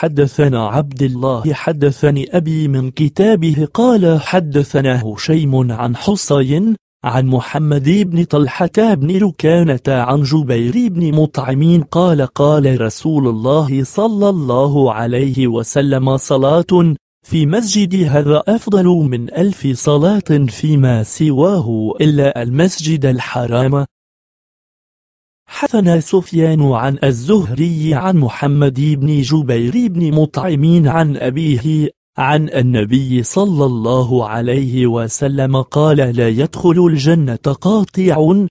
حدثنا عبد الله حدثني أبي من كتابه قال حدثنا هشيم عن حصين عن محمد بن طلحة بن ركانة عن جبير بن مطعمين قال قال رسول الله صلى الله عليه وسلم صلاة في مسجد هذا أفضل من ألف صلاة فيما سواه إلا المسجد الحرام حثنا سفيان عن الزهري عن محمد بن جبير بن مطعم عن أبيه عن النبي صلى الله عليه وسلم قال لا يدخل الجنة قاطع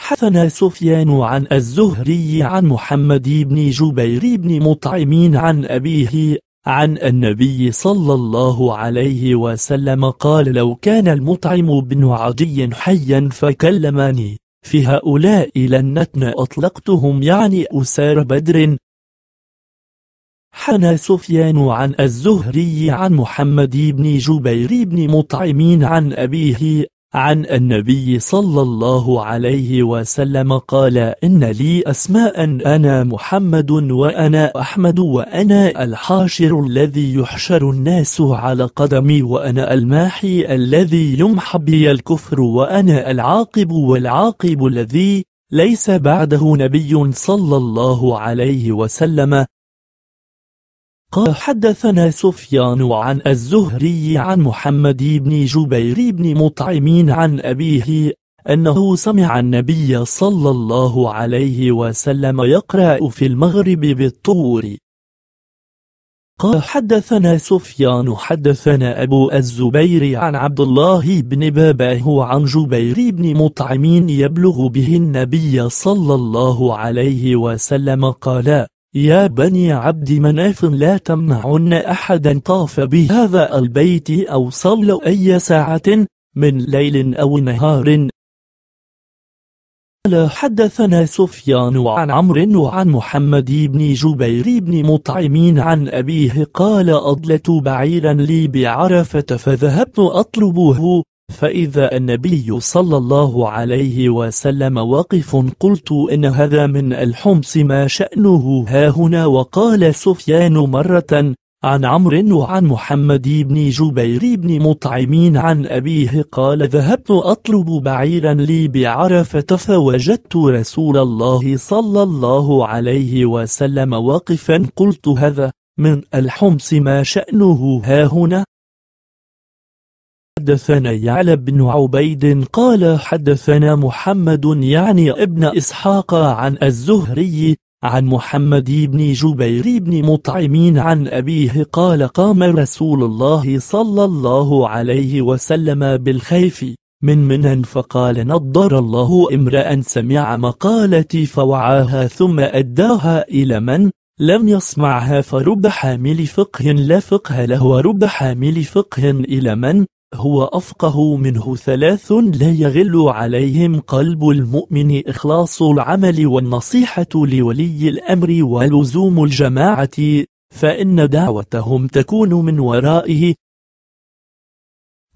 حثنا سفيان عن الزهري عن محمد بن جبير بن مطعم عن أبيه عن النبي صلى الله عليه وسلم قال لو كان المطعم بن عدي حيا فكلمني في هؤلاء لنتن أطلقتهم يعني أسار بدر حنى سفيان عن الزهري عن محمد بن جبير بن مطعمين عن أبيه عن النبي صلى الله عليه وسلم قال إن لي أسماء أنا محمد وأنا أحمد وأنا الحاشر الذي يحشر الناس على قدمي وأنا الماحي الذي يمحى بي الكفر وأنا العاقب والعاقب الذي ليس بعده نبي صلى الله عليه وسلم قال حدثنا سفيان عن الزهري عن محمد بن جبير بن مطعم عن أبيه أنه سمع النبي صلى الله عليه وسلم يقرأ في المغرب بالطور قال حدثنا سفيان حدثنا أبو الزبير عن عبد الله بن باباه عن جبير بن مطعم يبلغ به النبي صلى الله عليه وسلم قال يا بني عبد مناف لا تمنعن أحدا طاف بهذا البيت أو صل أي ساعة من ليل أو نهار قال حدثنا سفيان عن عمرو وعن محمد بن جبير بن مطعم عن أبيه قال أضلت بعيرا لي بعرفة فذهبت أطلبه فإذا النبي صلى الله عليه وسلم واقف قلت إن هذا من الحمص ما شأنه هاهنا وقال سفيان مرة عن عمرو وعن محمد بن جبير بن مطعمين عن أبيه قال ذهبت أطلب بعيرا لي بعرفة فوجدت رسول الله صلى الله عليه وسلم واقفا قلت هذا من الحمص ما شأنه هاهنا حدثنا يعلى بن عبيد قال حدثنا محمد يعني ابن إسحاق عن الزهري عن محمد بن جبير بن مطعمين عن أبيه قال قام رسول الله صلى الله عليه وسلم بالخيف من منن فقال نضر الله امرأ سمع مقالتي فوعاها ثم أداها إلى من لم يسمعها فرب حامل فقه لا فقه له ورب حامل فقه إلى من هو أفقه منه ثلاث لا يغل عليهم قلب المؤمن إخلاص العمل والنصيحة لولي الأمر ولزوم الجماعة فإن دعوتهم تكون من ورائه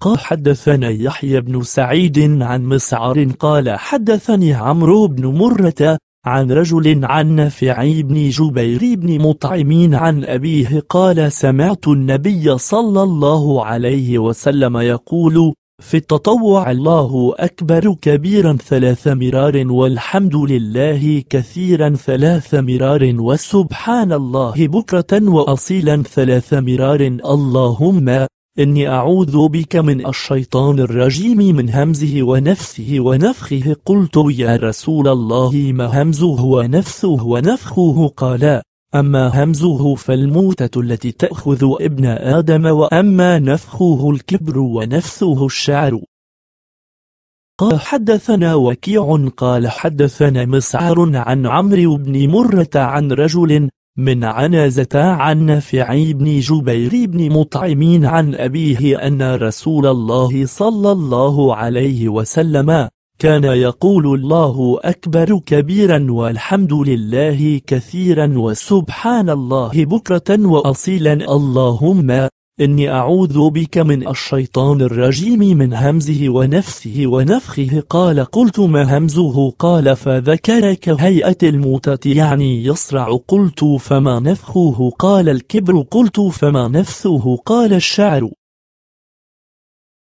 قال حدثنا يحيى بن سعيد عن مسعر قال حدثني عمرو بن مرة عن رجل عن نافع بن جبير بن مطعم عن أبيه قال سمعت النبي صلى الله عليه وسلم يقول في التطوع الله أكبر كبيرا ثلاث مرار والحمد لله كثيرا ثلاث مرار وسبحان الله بكرة وأصيلا ثلاث مرار اللهم إني أعوذ بك من الشيطان الرجيم من همزه ونفسه ونفخه قلت يا رسول الله ما همزه ونفسه ونفخه قال أما همزه فالموتة التي تأخذ ابن آدم وأما نفخه الكبر ونفسه الشعر قال حدثنا وكيع قال حدثنا مسعر عن عمرو بن مرة عن رجل من عنازة عن نافع بن جبير بن مطعم عن أبيه أن رسول الله صلى الله عليه وسلم كان يقول الله أكبر كبيرا والحمد لله كثيرا وسبحان الله بكرة وأصيلا اللهم إني أعوذ بك من الشيطان الرجيم من همزه ونفسه ونفخه قال قلت ما همزه قال فذكرك هيئة الموتة يعني يصرع قلت فما نفخه قال الكبر قلت فما نفسه قال الشعر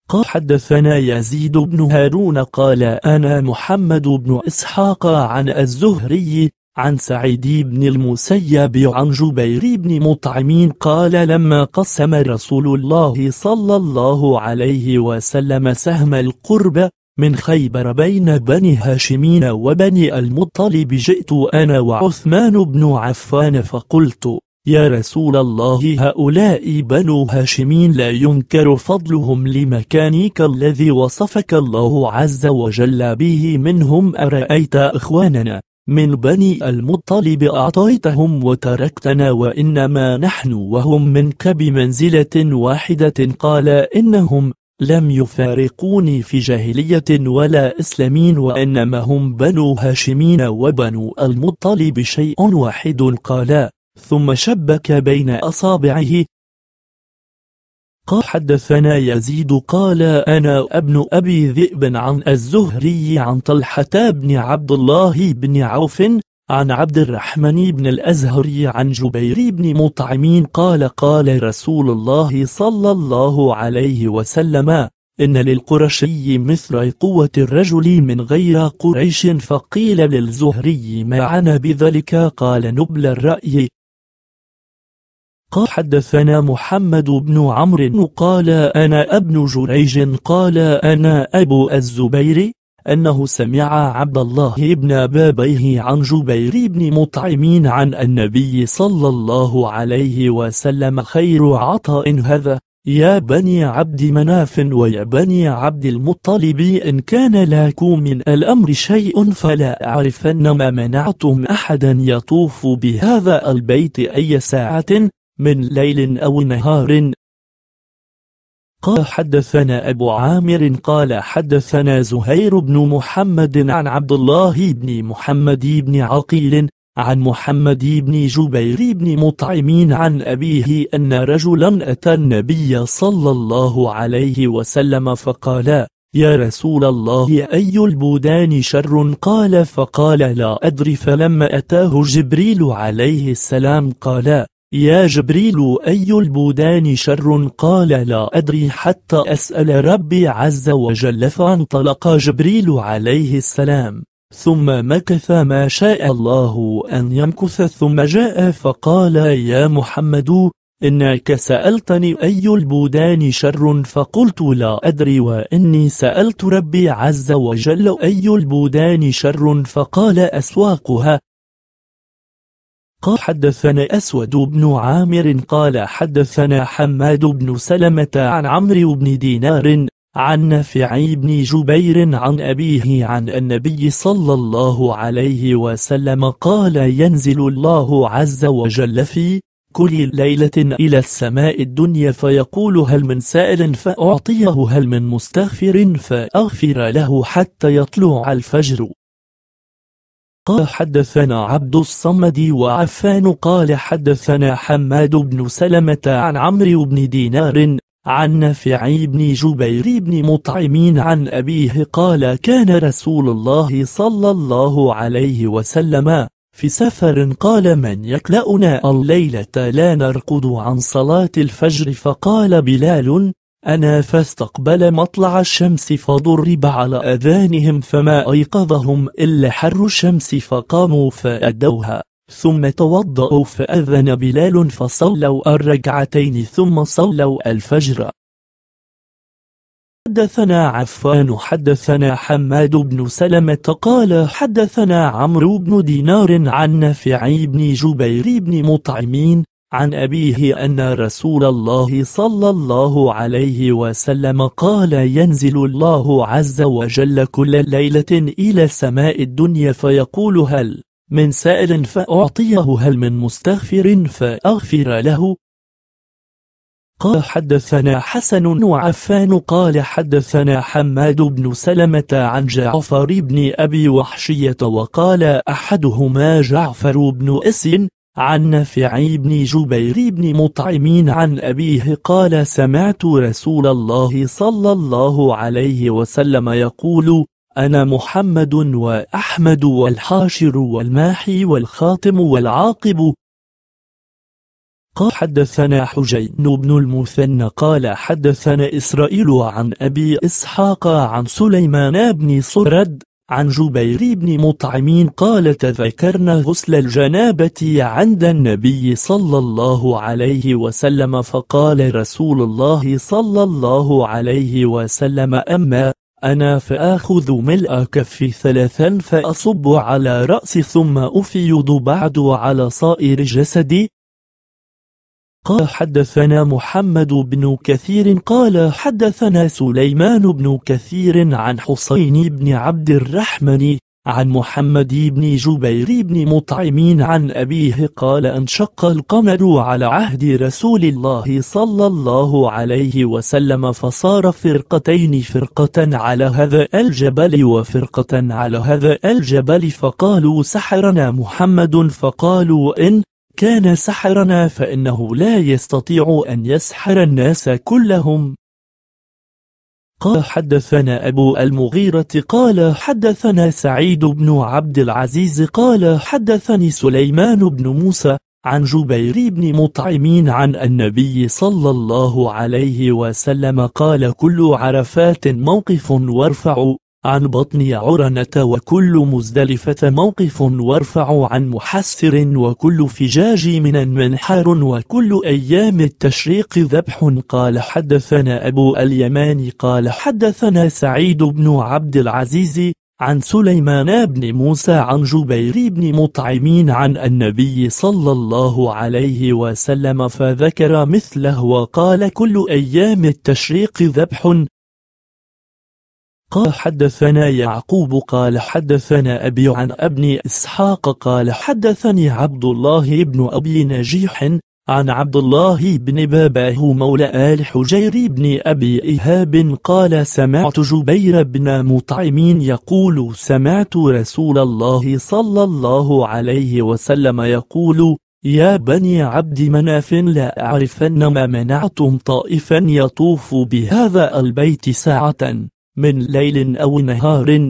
قال حدثنا يزيد بن هارون قال أنا محمد بن إسحاق عن الزهري عن سعيد بن المسيب عن جبير بن مطعم قال لما قسم رسول الله صلى الله عليه وسلم سهم القرب من خيبر بين بني هاشمين وبني المطلب جئت أنا وعثمان بن عفان فقلت يا رسول الله هؤلاء بنو هاشمين لا ينكر فضلهم لمكانك الذي وصفك الله عز وجل به منهم أرأيت إخواننا من بني المطلب أعطيتهم وتركتنا وإنما نحن وهم منك بمنزلة واحدة قال إنهم لم يفارقوني في جاهلية ولا إسلامين وإنما هم بنو هاشمين وبنو المطلب شيء واحد قال ثم شبك بين أصابعه قال حدثنا يزيد قال أنا ابن أبي ذئب عن الزهري عن طلحة بن عبد الله بن عوف عن عبد الرحمن بن الأزهري عن جبير بن مطعمين قال قال رسول الله صلى الله عليه وسلم إن للقرشي مثل قوة الرجل من غير قريش فقيل للزهري ما عنا بذلك قال نبل الرأي قال حدثنا محمد بن عمرو قال أنا ابن جريج قال أنا أبو الزبير أنه سمع عبد الله بن بابيه عن جبير بن مطعمين عن النبي صلى الله عليه وسلم خير عطاء هذا يا بني عبد مناف ويا بني عبد المطلب إن كان لكم من الأمر شيء فلا أعرفن ما منعتم أحدا يطوف بهذا البيت أي ساعة من ليل أو نهار قال حدثنا أبو عامر قال حدثنا زهير بن محمد عن عبد الله بن محمد بن عقيل عن محمد بن جبير بن مطعمين عن أبيه أن رجلا أتى النبي صلى الله عليه وسلم فقال يا رسول الله أي البودان شر قال فقال لا أدري فلما أتاه جبريل عليه السلام قال يا جبريل أي البودان شر قال لا أدري حتى أسأل ربي عز وجل فانطلق جبريل عليه السلام ثم مكث ما شاء الله أن يمكث ثم جاء فقال يا محمد إنك سألتني أي البودان شر فقلت لا أدري وإني سألت ربي عز وجل أي البودان شر فقال أسواقها قال حدثنا أسود بن عامر قال حدثنا حماد بن سلمة عن عمرو بن دينار عن نافع بن جبير عن أبيه عن النبي صلى الله عليه وسلم قال ينزل الله عز وجل في كل ليلة إلى السماء الدنيا فيقول هل من سائل فأعطيه هل من مستغفر فأغفر له حتى يطلع الفجر قال حدثنا عبد الصمد وعفان قال حدثنا حماد بن سلمة عن عمرو بن دينار عن نافع بن جبير بن مطعمين عن أبيه قال كان رسول الله صلى الله عليه وسلم في سفر قال من يكلأنا الليلة لا نرقد عن صلاة الفجر فقال بلال أنا فاستقبل مطلع الشمس فضرب على أذانهم فما أيقظهم إلا حر الشمس فقاموا فأدوها ثم توضأوا فأذن بلال فصلوا الركعتين ثم صلوا الفجر حدثنا عفان حدثنا حماد بن سلمة قال حدثنا عمرو بن دينار عن نافع بن جبير بن مطعمين عن أبيه أن رسول الله صلى الله عليه وسلم قال ينزل الله عز وجل كل ليلة إلى السماء الدنيا فيقول هل من سائل فأعطيه هل من مستغفر فأغفر له قال حدثنا حسن وعفان قال حدثنا حماد بن سلمة عن جعفر بن أبي وحشية وقال أحدهما جعفر بن أسين عن نافع بن جبير بن مطعم عن أبيه قال سمعت رسول الله صلى الله عليه وسلم يقول أنا محمد وأحمد والحاشر والماحي والخاتم والعاقب قال حدثنا حجين بن المثنى قال حدثنا إسرائيل عن أبي إسحاق عن سليمان بن سرد عن جبير بن مطعم قال تذكرنا غسل الجنابة عند النبي صلى الله عليه وسلم فقال رسول الله صلى الله عليه وسلم أما أنا فآخذ ملء كفي ثلاثا فأصب على رأسي ثم أفيض بعد على صائر جسدي قال حدثنا محمد بن كثير قال حدثنا سليمان بن كثير عن حسين بن عبد الرحمن عن محمد بن جبير بن مطعمين عن أبيه قال انشق القمر على عهد رسول الله صلى الله عليه وسلم فصار فرقتين فرقة على هذا الجبل وفرقة على هذا الجبل فقالوا سحرنا محمد فقالوا إن كان سحرنا فإنه لا يستطيع أن يسحر الناس كلهم قال حدثنا أبو المغيرة قال حدثنا سعيد بن عبد العزيز قال حدثني سليمان بن موسى عن جبير بن مطعمين عن النبي صلى الله عليه وسلم قال كل عرفات موقف وارفعوا عن بطن عرنة وكل مزدلفة موقف وارفع عن محسر وكل فجاج من منحار وكل أيام التشريق ذبح قال حدثنا أبو اليمان قال حدثنا سعيد بن عبد العزيز عن سليمان بن موسى عن جبير بن مطعمين عن النبي صلى الله عليه وسلم فذكر مثله وقال كل أيام التشريق ذبح قال حدثنا يعقوب قال حدثنا أبي عن ابن إسحاق قال حدثني عبد الله بن أبي نجيح عن عبد الله بن باباه مولى آل حجير بن أبي إيهاب قال سمعت جبير بن مطعمين يقول سمعت رسول الله صلى الله عليه وسلم يقول يا بني عبد مناف لا أعرفن ما منعتم طائفا يطوف بهذا البيت ساعة من ليل أو نهار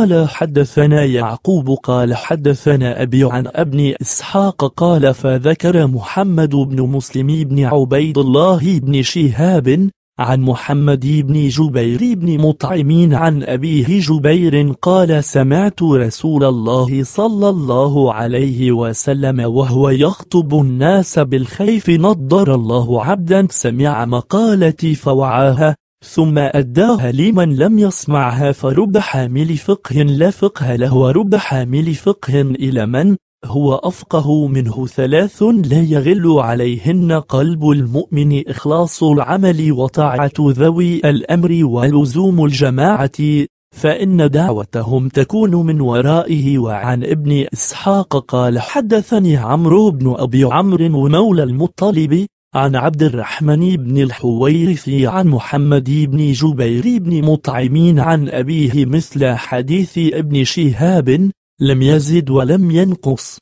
قال حدثنا يعقوب قال حدثنا أبي عن ابن إسحاق قال فذكر محمد بن مسلم بن عبيد الله بن شهاب عن محمد بن جبير بن مطعمين عن أبيه جبير قال سمعت رسول الله صلى الله عليه وسلم وهو يخطب الناس بالخيف نضر الله عبدا سمع مقالتي فوعاها ثم أداها لمن لم يسمعها فرب حامل فقه لا فقه له ورب حامل فقه إلى من هو أفقه منه ثلاث لا يغل عليهن قلب المؤمن إخلاص العمل وطاعة ذوي الأمر ولزوم الجماعة فإن دعوتهم تكون من ورائه وعن ابن إسحاق قال حدثني عمرو بن أبي عمرو مولى المطلب عن عبد الرحمن بن الحويرثي عن محمد بن جبير بن مطعمين عن أبيه مثل حديث ابن شهاب لم يزد ولم ينقص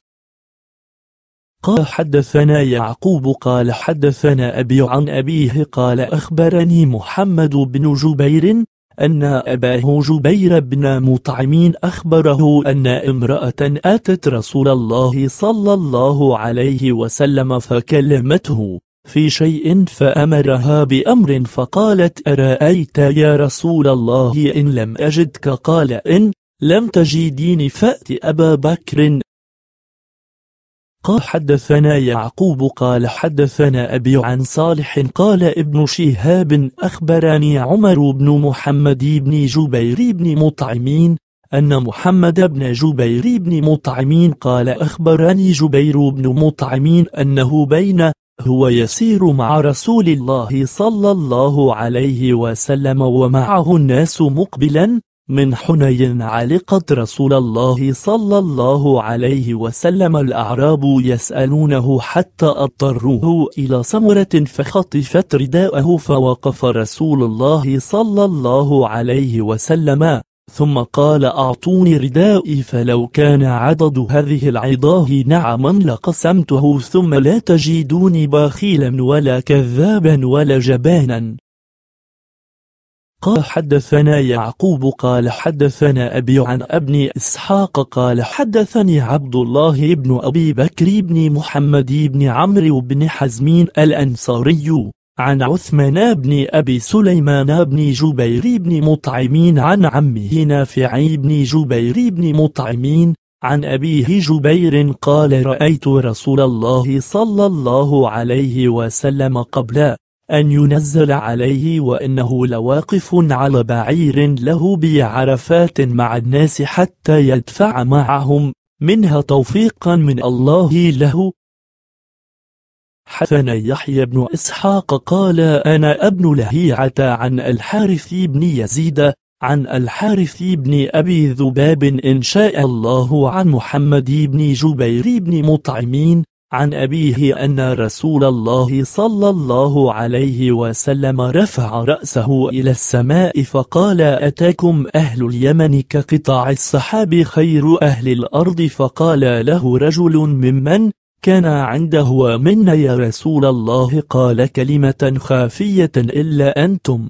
قال حدثنا يعقوب قال حدثنا أبي عن أبيه قال أخبرني محمد بن جبير أن أباه جبير بن مطعمين أخبره أن امرأة أتت رسول الله صلى الله عليه وسلم فكلمته في شيء فأمرها بأمر فقالت أرأيت يا رسول الله إن لم أجدك قال إن لم تجديني فأت أبا بكر قال حدثنا يعقوب قال حدثنا أبي عن صالح قال ابن شهاب أخبرني عمر بن محمد بن جبير بن مطعمين أن محمد بن جبير بن مطعمين قال أخبرني جبير بن مطعمين أنه بين هو يسير مع رسول الله صلى الله عليه وسلم ومعه الناس مقبلا من حنين علقت رسول الله صلى الله عليه وسلم الأعراب يسألونه حتى أضطروه إلى سمرة فخطفت رداءه فوقف رسول الله صلى الله عليه وسلم ثم قال أعطوني ردائي فلو كان عدد هذه العضاه نعما لقسمته ثم لا تجدوني بخيلا ولا كذابا ولا جبانا قال حدثنا يعقوب قال حدثنا أبي عن ابن إسحاق قال حدثني عبد الله بن أبي بكر بن محمد بن عمرو بن حزمين الأنصاري عن عثمان بن أبي سليمان بن جبير بن مطعمين عن عمه نافع بن جبير بن مطعمين عن أبيه جبير قال رأيت رسول الله صلى الله عليه وسلم قبل أن ينزل عليه وإنه لواقف على بعير له بعرفات مع الناس حتى يدفع معهم منها توفيقا من الله له حدثنا يحيى بن إسحاق قال أنا ابن لهيعة عن الحارث بن يزيد عن الحارث بن أبي ذباب إن شاء الله عن محمد بن جبير بن مطعمين عن أبيه أن رسول الله صلى الله عليه وسلم رفع رأسه إلى السماء فقال أتاكم أهل اليمن كقطع السحاب خير أهل الأرض فقال له رجل ممن كان عنده منا يا رسول الله قال كلمة خافية إلا أنتم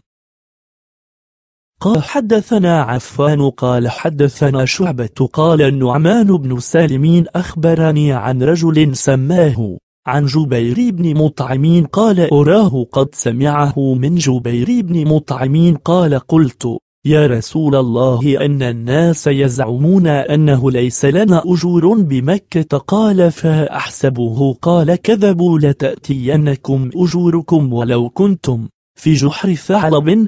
قال حدثنا عفان قال حدثنا شعبة قال النعمان بن سالمين أخبرني عن رجل سماه عن جبير بن مطعمين قال أراه قد سمعه من جبير بن مطعمين قال قلت يا رسول الله أن الناس يزعمون أنه ليس لنا أجور بمكة قال فأحسبه قال كذبوا لتأتينكم أجوركم ولو كنتم في جحر ثعلب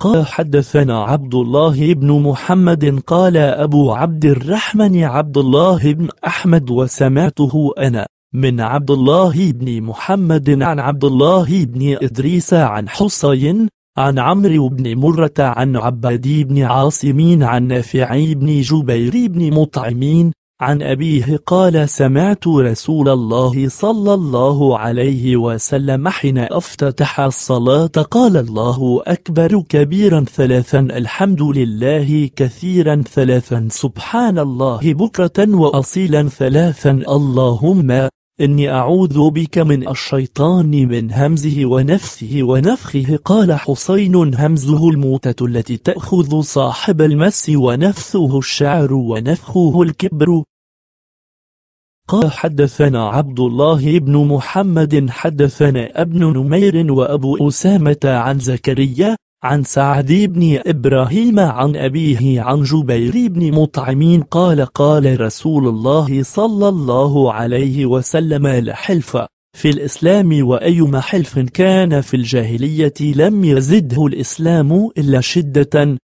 قال حدثنا عبد الله بن محمد قال أبو عبد الرحمن عبد الله بن أحمد وسمعته أنا من عبد الله بن محمد عن عبد الله بن إدريس عن حصين عن عمرو بن مرة عن عباد بن عاصم عن نافع بن جبير بن مطعم عن أبيه قال سمعت رسول الله صلى الله عليه وسلم حين افتتح الصلاة قال الله أكبر كبيرا ثلاثا الحمد لله كثيرا ثلاثا سبحان الله بكرة وأصيلا ثلاثا اللهم إني أعوذ بك من الشيطان من همزه ونفثه ونفخه قال حسين همزه الموتة التي تأخذ صاحب المس ونفثه الشعر ونفخه الكبر قال حدثنا عبد الله بن محمد حدثنا ابن نمير وأبو أسامة عن زكريا عن سعد بن إبراهيم عن أبيه عن جبير بن مطعم قال قال رسول الله صلى الله عليه وسلم لحلف في الإسلام وأيما حلف كان في الجاهلية لم يزده الإسلام إلا شدة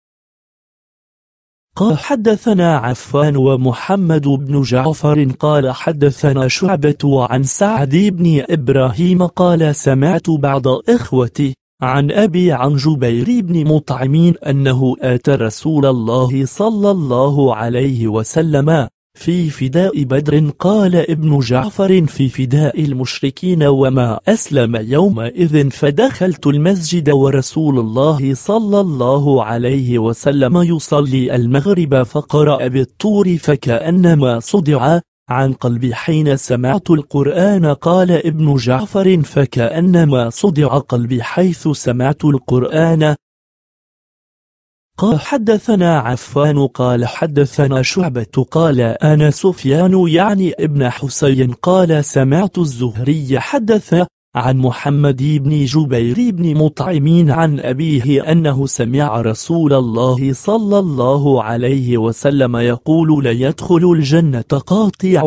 قال حدثنا عفان ومحمد بن جعفر قال حدثنا شعبة عن سعد بن إبراهيم قال سمعت بعض إخوتي عن أبي عن جبير بن مطعم أنه آتى رسول الله صلى الله عليه وسلم في فداء بدر قال ابن جعفر في فداء المشركين وما أسلم يومئذ فدخلت المسجد ورسول الله صلى الله عليه وسلم يصلي المغرب فقرأ بالطور فكأنما صدع عن قلبي حين سمعت القرآن قال ابن جعفر فكأنما صدع قلبي حيث سمعت القرآن قال حدثنا عفان قال حدثنا شعبة قال أنا سفيان يعني ابن حسين قال سمعت الزهري حدث عن محمد بن جبير بن مطعم عن أبيه أنه سمع رسول الله صلى الله عليه وسلم يقول لا يدخل الجنة قاطع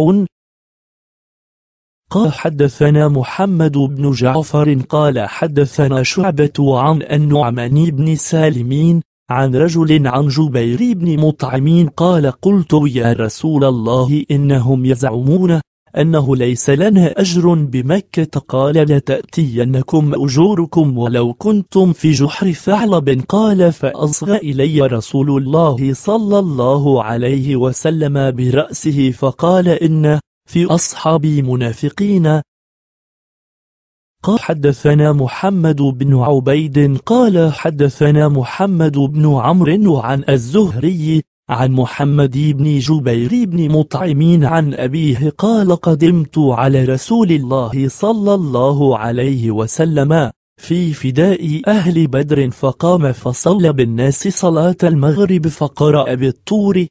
قال حدثنا محمد بن جعفر قال حدثنا شعبة عن النعمان بن سالمين عن رجل عن جبير بن مطعمين قال قلت يا رسول الله إنهم يزعمون أنه ليس لنا أجر بمكة قال لتأتينكم أجوركم ولو كنتم في جحر ثعلب قال فأصغى إلي رسول الله صلى الله عليه وسلم برأسه فقال إن في أصحابي منافقين قال حدثنا محمد بن عبيد قال حدثنا محمد بن عمرو عن الزهري عن محمد بن جبير بن مطعم عن أبيه قال قدمت على رسول الله صلى الله عليه وسلم في فداء أهل بدر فقام فصلى بالناس صلاة المغرب فقرأ بالطور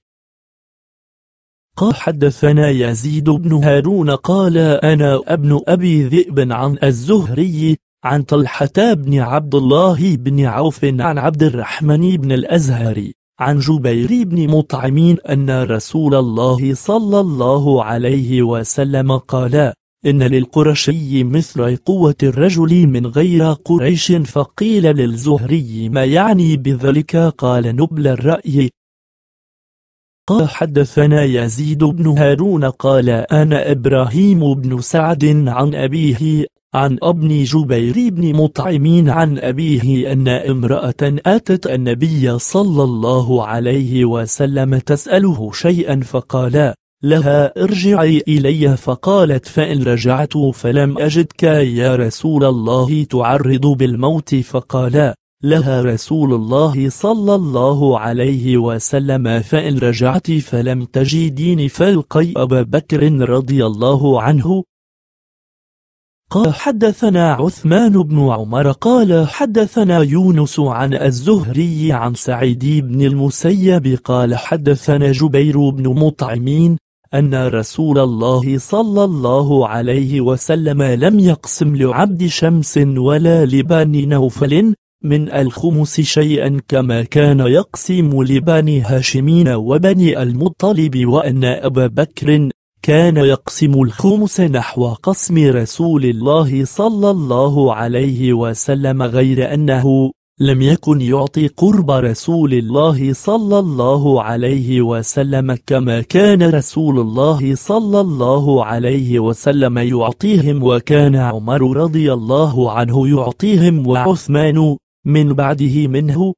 قال حدثنا يزيد بن هارون قال أنا ابن أبي ذئب عن الزهري عن طلحة بن عبد الله بن عوف عن عبد الرحمن بن الأزهري عن جبير بن مطعم أن رسول الله صلى الله عليه وسلم قال إن للقرشي مثل قوة الرجل من غير قريش فقيل للزهري ما يعني بذلك قال نبل الرأي قال حدثنا يزيد بن هارون قال أنا إبراهيم بن سعد عن أبيه عن ابن جبير بن مطعم عن أبيه أن امرأة أتت النبي صلى الله عليه وسلم تسأله شيئا فقال لها ارجعي إلي فقالت فإن رجعت فلم أجدك يا رسول الله تعرض بالموت فقال لها رسول الله صلى الله عليه وسلم فإن رجعت فلم تجديني فالقي أبا بكر رضي الله عنه قال حدثنا عثمان بن عمر قال حدثنا يونس عن الزهري عن سعيد بن المسيب قال حدثنا جبير بن مطعمين أن رسول الله صلى الله عليه وسلم لم يقسم لعبد شمس ولا لبني نوفل من الخمس شيئا كما كان يقسم لبني هاشمين وبني المطلب وأن أبا بكر كان يقسم الخمس نحو قسم رسول الله صلى الله عليه وسلم غير أنه لم يكن يعطي قرب رسول الله صلى الله عليه وسلم كما كان رسول الله صلى الله عليه وسلم يعطيهم وكان عمر رضي الله عنه يعطيهم وعثمان من بعده منه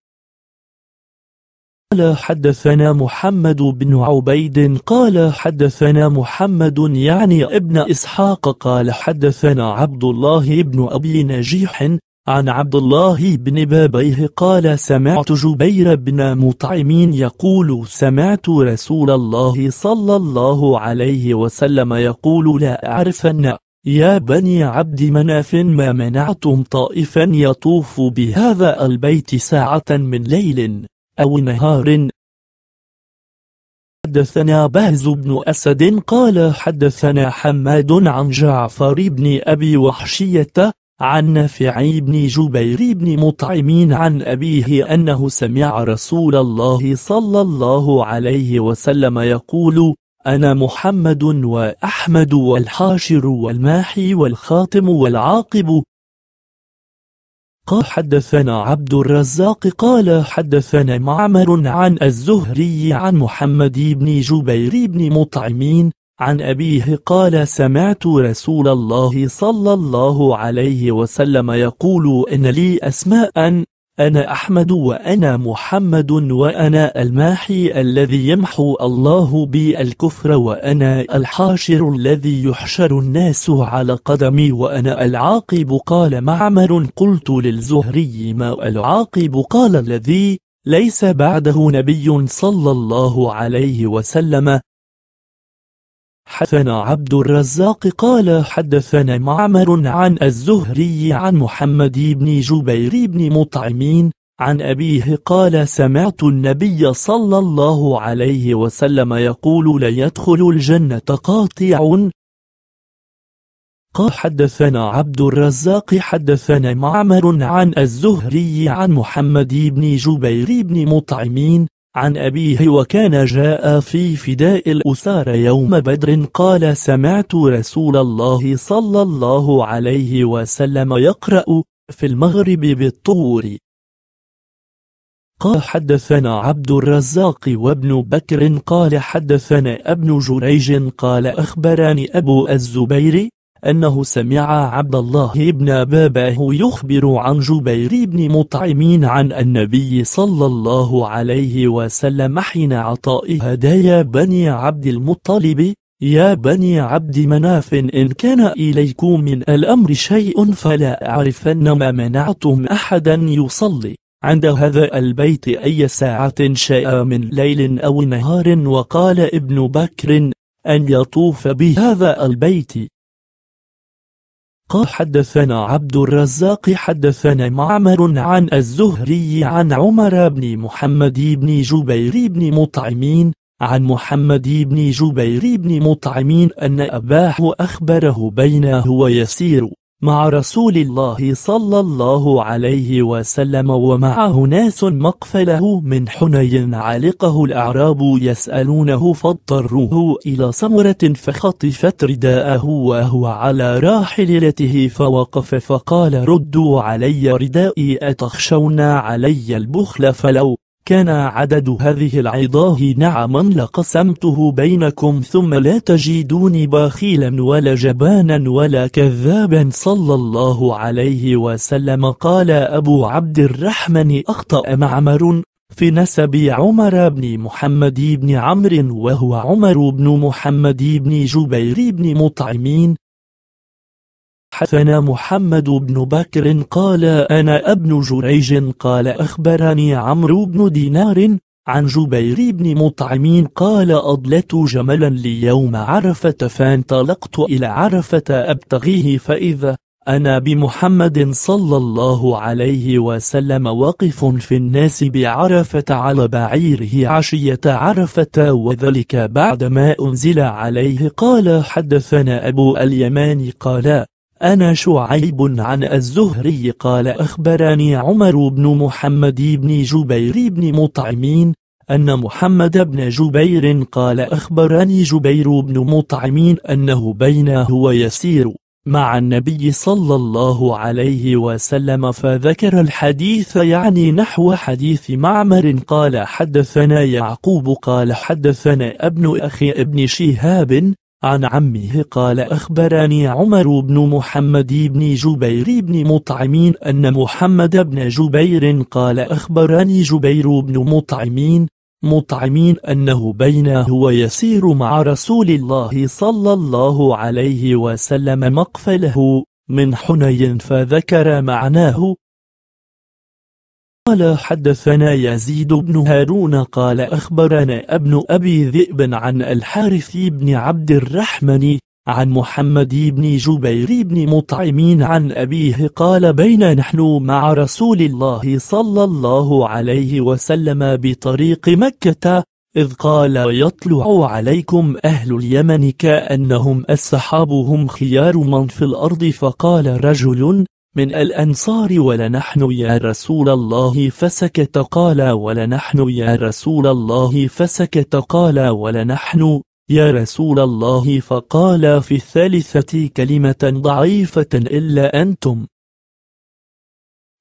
قال حدثنا محمد بن عبيد قال حدثنا محمد يعني ابن إسحاق قال حدثنا عبد الله بن أبي نجيح عن عبد الله بن بابيه قال سمعت جبير بن مطعمين يقول سمعت رسول الله صلى الله عليه وسلم يقول لا أعرفن يا بني عبد مناف ما منعتم طائفا يطوف بهذا البيت ساعة من ليل أو نهار حدثنا بهز بن أسد قال حدثنا حماد عن جعفر بن أبي وحشية عن نافع بن جبير بن مطعمين عن أبيه أنه سمع رسول الله صلى الله عليه وسلم يقول أنا محمد وأحمد والحاشر والماحي والخاتم والعاقب قال حدثنا عبد الرزاق قال حدثنا معمر عن الزهري عن محمد بن جبير بن مطعمين عن أبيه قال سمعت رسول الله صلى الله عليه وسلم يقول إن لي أسماء أنا أحمد وأنا محمد وأنا الماحي الذي يمحو الله بي الكفر وأنا الحاشر الذي يحشر الناس على قدمي وأنا العاقب قال معمر قلت للزهري ما العاقب قال الذي ليس بعده نبي صلى الله عليه وسلم حدثنا عبد الرزاق قال حدثنا معمر عن الزهري عن محمد بن جبير بن مطعمين عن أبيه قال سمعت النبي صلى الله عليه وسلم يقول لا يدخل الجنة قاطع قال حدثنا عبد الرزاق حدثنا معمر عن الزهري عن محمد بن جبير بن مطعمين عن أبيه وكان جاء في فداء الأسار يوم بدر قال سمعت رسول الله صلى الله عليه وسلم يقرأ في المغرب بالطور قال حدثنا عبد الرزاق وابن بكر قال حدثنا ابن جريج قال أخبرني أبو الزبير أنه سمع عبد الله بن باباه يخبر عن جبير بن مطعم عن النبي صلى الله عليه وسلم حين عطاء هدايا بني عبد المطلب يا بني عبد مناف إن كان إليكم من الأمر شيء فلا أعرفن ما منعتم أحدا يصلي عند هذا البيت أي ساعة شاء من ليل أو نهار وقال ابن بكر أن يطوف بهذا البيت قال حدثنا عبد الرزاق حدثنا معمر عن الزهري عن عمر بن محمد بن جبير بن مطعمين عن محمد بن جبير بن مطعمين أن أباه أخبره بينه هو يسير مع رسول الله صلى الله عليه وسلم ومعه ناس مقفله من حني علقه الأعراب يسألونه فاضطروه إلى سمرة فخطفت رداءه وهو على راحلته فوقف فقال ردوا علي ردائي أتخشون علي البخل فلو كان عدد هذه العظاه نعما لقسمته بينكم ثم لا تجدوني بخيلا ولا جبانا ولا كذابا صلى الله عليه وسلم قال أبو عبد الرحمن أخطأ معمر في نسب عمر بن محمد بن عمرو وهو عمر بن محمد بن جبير بن مطعمين حدثنا محمد بن بكر قال أنا ابن جريج قال أخبرني عمرو بن دينار عن جبير بن مطعم قال أضلت جملا ليوم عرفة فانطلقت إلى عرفة أبتغيه فإذا أنا بمحمد صلى الله عليه وسلم واقف في الناس بعرفة على بعيره عشية عرفة وذلك بعدما أنزل عليه قال حدثنا أبو اليمان قال أنا شعيب عن الزهري قال أخبرني عمر بن محمد بن جبير بن مطعمين أن محمد بن جبير قال أخبرني جبير بن مطعمين أنه بين هو يسير مع النبي صلى الله عليه وسلم فذكر الحديث يعني نحو حديث معمر قال حدثنا يعقوب قال حدثنا ابن أخي ابن شهاب عن عمه قال أخبرني عمر بن محمد بن جبير بن مطعمين أن محمد بن جبير قال أخبرني جبير بن مطعمين مطعمين أنه بينه ويسير مع رسول الله صلى الله عليه وسلم مقفله من حنين فذكر معناه قال حدثنا يزيد بن هارون قال أخبرنا ابن أبي ذئب عن الحارث بن عبد الرحمن عن محمد بن جبير بن مطعمين عن أبيه قال بين نحن مع رسول الله صلى الله عليه وسلم بطريق مكة إذ قال يطلع عليكم أهل اليمن كأنهم السحاب هم خيار من في الأرض فقال رجل من الأنصار ولنحن يا رسول الله فسكت قال ولنحن يا رسول الله فسكت قال ولنحن يا رسول الله فقال في الثالثة كلمة ضعيفة إلا أنتم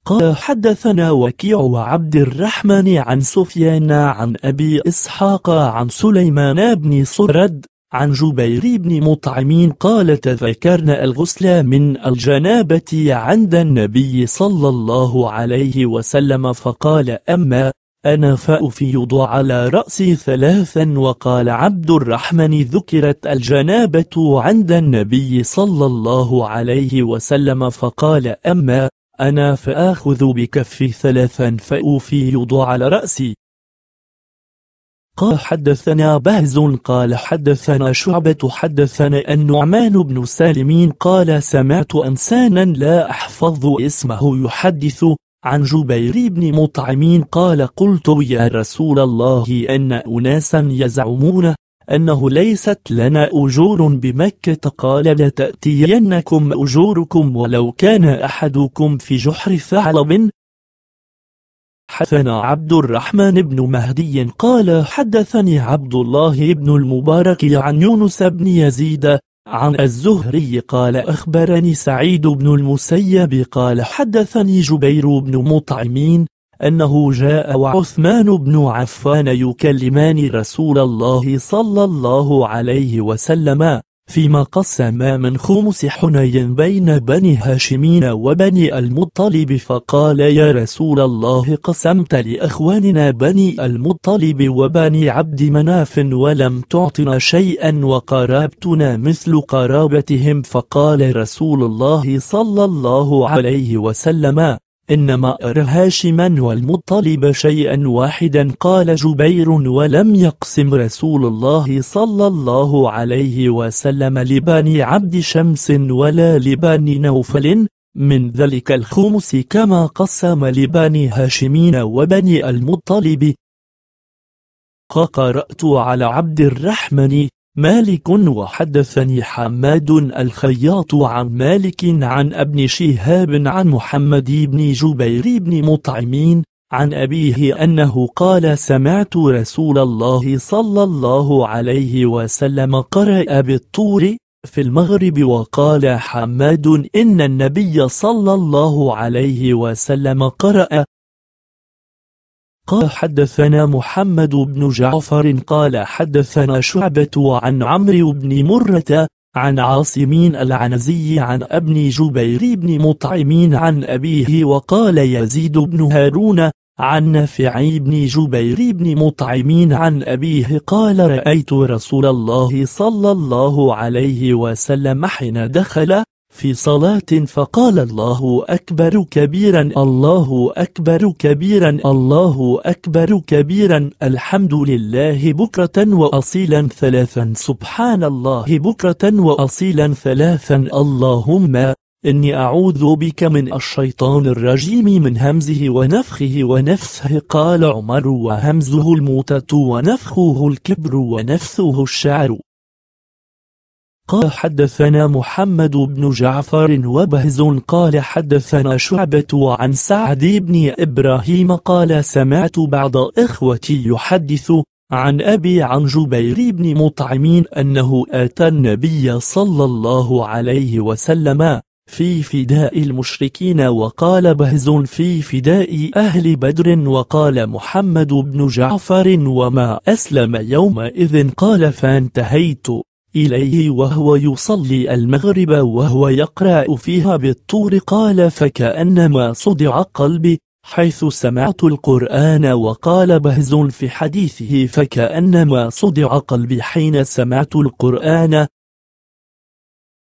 قال حدثنا وكيع وعبد الرحمن عن سفيان عن أبي إسحاق عن سليمان بن صرد عن جبير بن مطعم قال تذكرنا الغسل من الجنابة عند النبي صلى الله عليه وسلم فقال أما أنا فأفيض على رأسي ثلاثا وقال عبد الرحمن ذكرت الجنابة عند النبي صلى الله عليه وسلم فقال أما أنا فآخذ بكفي ثلاثا فأفيض على رأسي قال حدثنا بهز قال حدثنا شعبة حدثنا النعمان بن سالمين قال سمعت أنسانا لا أحفظ اسمه يحدث عن جبير بن مطعمين قال قلت يا رسول الله أن أناسا يزعمون أنه ليست لنا أجور بمكة قال لتأتينكم أجوركم ولو كان أحدكم في جحر ثعلب حدثنا عبد الرحمن بن مهدي قال حدثني عبد الله بن المبارك عن يونس بن يزيد عن الزهري قال أخبرني سعيد بن المسيب قال حدثني جبير بن مطعمين أنه جاء وعثمان بن عفان يكلمان رسول الله صلى الله عليه وسلم فيما قسما من خمس حني بين بني هاشمين وبني المطلب فقال يا رسول الله قسمت لأخواننا بني المطلب وبني عبد مناف ولم تعطنا شيئا وقرابتنا مثل قرابتهم فقال رسول الله صلى الله عليه وسلم إنما أرى هاشما والمطلب شيئا واحدا قال جبير ولم يقسم رسول الله صلى الله عليه وسلم لبني عبد شمس ولا لبني نوفل من ذلك الخمس كما قسم لبني هاشمين وبني المطلب قرأت على عبد الرحمن مالك وحدثني حماد الخياط عن مالك عن ابن شهاب عن محمد بن جبير بن مطعمين عن أبيه أنه قال سمعت رسول الله صلى الله عليه وسلم قرأ بالطور في المغرب وقال حماد إن النبي صلى الله عليه وسلم قرأ قال حدثنا محمد بن جعفر قال حدثنا شعبة عن عمرو بن مرة عن عاصمين العنزي عن ابن جبير بن مطعمين عن أبيه وقال يزيد بن هارون عن نافع بن جبير بن مطعمين عن أبيه قال رأيت رسول الله صلى الله عليه وسلم حين دخل في صلاة فقال الله أكبر كبيرا الله أكبر كبيرا الله أكبر كبيرا الحمد لله بكرة وأصيلا ثلاثا سبحان الله بكرة وأصيلا ثلاثا اللهم إني أعوذ بك من الشيطان الرجيم من همزه ونفخه ونفثه قال عمر وهمزه الموتة ونفخه الكبر ونفثه الشعر قال حدثنا محمد بن جعفر وبهز قال حدثنا شعبة عن سعد بن إبراهيم قال سمعت بعض إخوتي يحدث عن أبي عن جبير بن مطعمين أنه آتى النبي صلى الله عليه وسلم في فداء المشركين وقال بهز في فداء أهل بدر وقال محمد بن جعفر وما أسلم يومئذ قال فانتهيت إليه وهو يصلي المغرب وهو يقرأ فيها بالطور قال فكأنما صدع قلبي حيث سمعت القرآن وقال بهز في حديثه فكأنما صدع قلبي حين سمعت القرآن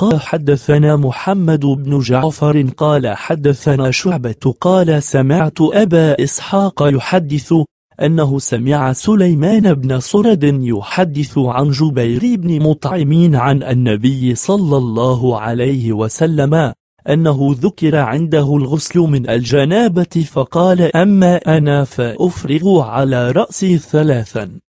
قال حدثنا محمد بن جعفر قال حدثنا شعبة قال سمعت أبا إسحاق يحدث أنه سمع سليمان بن صرد يحدث عن جبير بن مطعم عن النبي صلى الله عليه وسلم أنه ذكر عنده الغسل من الجنابة فقال أما أنا فأفرغ على رأسي ثلاثا